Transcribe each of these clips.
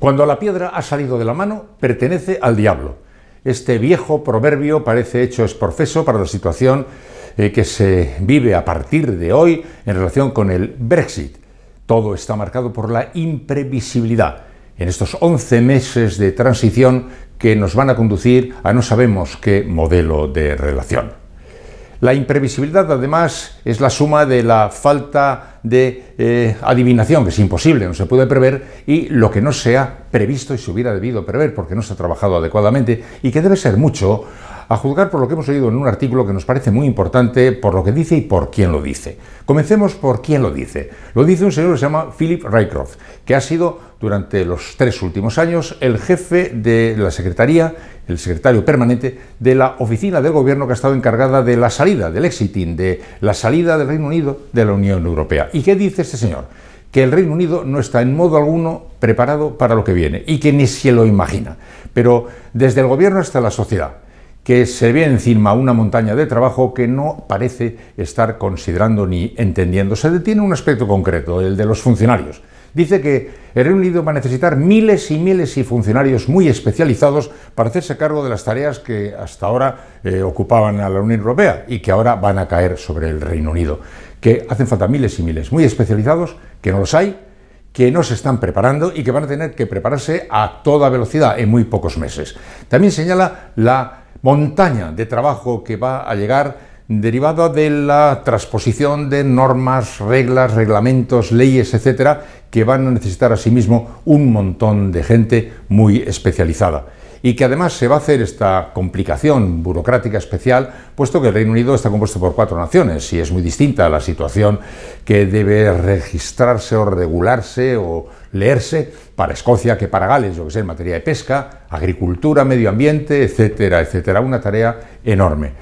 Cuando la piedra ha salido de la mano, pertenece al diablo. Este viejo proverbio parece hecho es para la situación eh, que se vive a partir de hoy en relación con el Brexit. Todo está marcado por la imprevisibilidad. En estos 11 meses de transición que nos van a conducir a no sabemos qué modelo de relación. La imprevisibilidad, además, es la suma de la falta de eh, adivinación, que es imposible, no se puede prever, y lo que no se ha previsto y se hubiera debido prever porque no se ha trabajado adecuadamente y que debe ser mucho, a juzgar por lo que hemos oído en un artículo que nos parece muy importante, por lo que dice y por quién lo dice. Comencemos por quién lo dice. Lo dice un señor que se llama Philip Rycroft, que ha sido durante los tres últimos años el jefe de la Secretaría, el secretario permanente de la oficina del gobierno que ha estado encargada de la salida, del exiting, de la salida del Reino Unido de la Unión Europea. ¿Y qué dice este señor? Que el Reino Unido no está en modo alguno preparado para lo que viene y que ni se lo imagina. Pero desde el gobierno hasta la sociedad, que se ve encima una montaña de trabajo que no parece estar considerando ni entendiendo. Se detiene un aspecto concreto, el de los funcionarios dice que el Reino Unido va a necesitar miles y miles de funcionarios muy especializados para hacerse cargo de las tareas que hasta ahora eh, ocupaban a la Unión Europea y que ahora van a caer sobre el Reino Unido. Que hacen falta miles y miles muy especializados, que no los hay, que no se están preparando y que van a tener que prepararse a toda velocidad en muy pocos meses. También señala la montaña de trabajo que va a llegar derivada de la transposición de normas, reglas, reglamentos, leyes, etcétera, que van a necesitar asimismo un montón de gente muy especializada. Y que además se va a hacer esta complicación burocrática especial, puesto que el Reino Unido está compuesto por cuatro naciones y es muy distinta la situación que debe registrarse o regularse o leerse para Escocia que para Gales, lo que sea en materia de pesca, agricultura, medio ambiente, etcétera, etcétera. Una tarea enorme.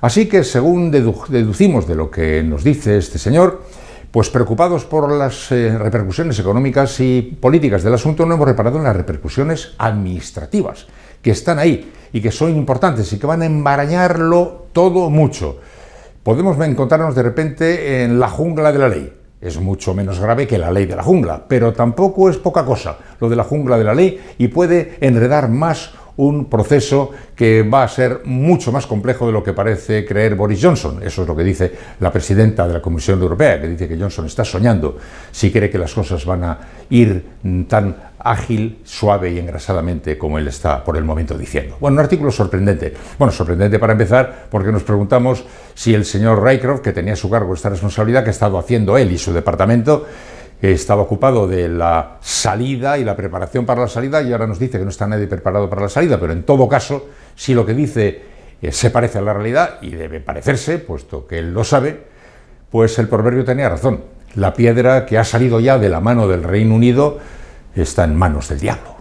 Así que, según deducimos de lo que nos dice este señor, pues preocupados por las eh, repercusiones económicas y políticas del asunto, no hemos reparado en las repercusiones administrativas, que están ahí y que son importantes y que van a embarañarlo todo mucho. Podemos encontrarnos de repente en la jungla de la ley. Es mucho menos grave que la ley de la jungla, pero tampoco es poca cosa lo de la jungla de la ley y puede enredar más un proceso que va a ser mucho más complejo de lo que parece creer Boris Johnson. Eso es lo que dice la presidenta de la Comisión Europea, que dice que Johnson está soñando si cree que las cosas van a ir tan ágil, suave y engrasadamente como él está por el momento diciendo. Bueno, un artículo sorprendente. Bueno, sorprendente para empezar porque nos preguntamos si el señor Raycroft, que tenía su cargo esta responsabilidad, que ha estado haciendo él y su departamento, estaba ocupado de la salida y la preparación para la salida y ahora nos dice que no está nadie preparado para la salida, pero en todo caso, si lo que dice eh, se parece a la realidad y debe parecerse, puesto que él lo sabe, pues el proverbio tenía razón. La piedra que ha salido ya de la mano del Reino Unido está en manos del diablo.